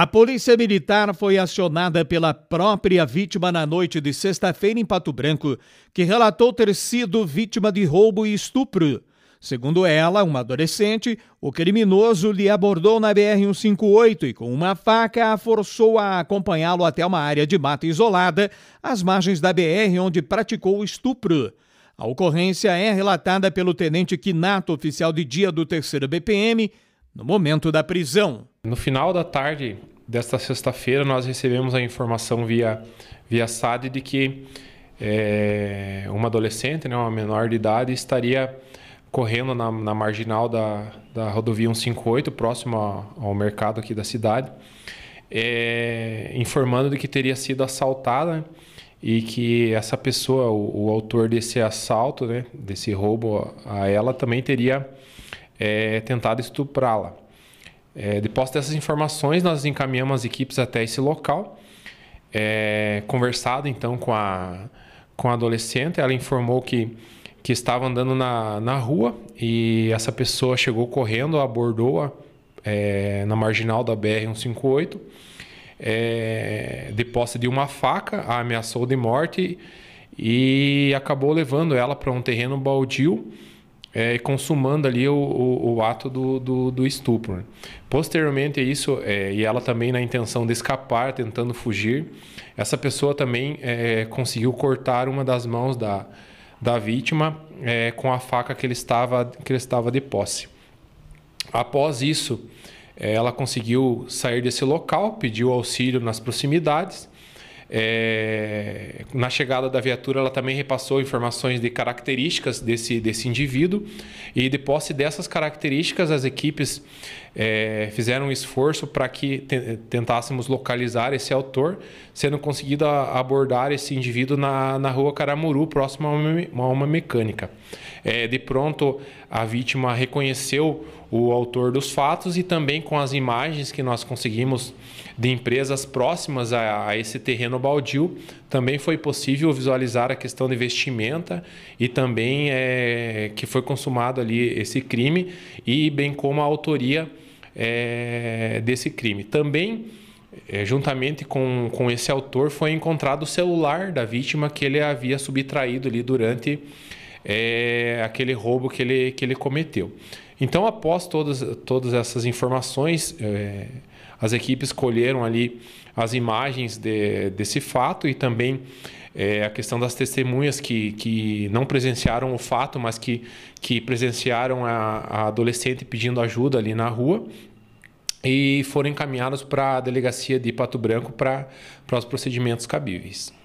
A polícia militar foi acionada pela própria vítima na noite de sexta-feira em Pato Branco, que relatou ter sido vítima de roubo e estupro. Segundo ela, uma adolescente, o criminoso lhe abordou na BR-158 e, com uma faca, a forçou a acompanhá-lo até uma área de mata isolada, às margens da BR, onde praticou o estupro. A ocorrência é relatada pelo tenente Quinato, oficial de dia do 3 BPM, no momento da prisão. No final da tarde desta sexta-feira, nós recebemos a informação via, via SAD de que é, uma adolescente, né, uma menor de idade, estaria correndo na, na marginal da, da rodovia 158, próximo a, ao mercado aqui da cidade, é, informando de que teria sido assaltada e que essa pessoa, o, o autor desse assalto, né, desse roubo a ela, também teria é, tentado estuprá-la. É, depois dessas informações, nós encaminhamos as equipes até esse local. É, conversado então com a, com a adolescente, ela informou que, que estava andando na, na rua e essa pessoa chegou correndo, abordou-a é, na marginal da BR-158, é, de posse de uma faca, a ameaçou de morte e acabou levando ela para um terreno baldio é, consumando ali o, o, o ato do, do, do, estupro. Né? Posteriormente a isso, é, e ela também na intenção de escapar, tentando fugir, essa pessoa também é, conseguiu cortar uma das mãos da, da vítima é, com a faca que ele, estava, que ele estava de posse. Após isso, é, ela conseguiu sair desse local, pediu auxílio nas proximidades é, na chegada da viatura, ela também repassou informações de características desse, desse indivíduo e, de posse dessas características, as equipes é, fizeram um esforço para que te, tentássemos localizar esse autor, sendo conseguido abordar esse indivíduo na, na rua Caramuru, próximo a uma, uma mecânica. É, de pronto, a vítima reconheceu o autor dos fatos e também com as imagens que nós conseguimos de empresas próximas a, a, esse terreno baldio, também foi possível visualizar a questão de vestimenta e também é, que foi consumado ali esse crime e bem como a autoria é, desse crime. Também é, juntamente com, com esse autor foi encontrado o celular da vítima que ele havia subtraído ali durante é, aquele roubo que ele, que ele cometeu. Então, após todas, todas essas informações, é, as equipes colheram ali as imagens de, desse fato e também é, a questão das testemunhas que, que não presenciaram o fato, mas que, que presenciaram a, a adolescente pedindo ajuda ali na rua e foram encaminhados para a delegacia de Pato Branco para os procedimentos cabíveis.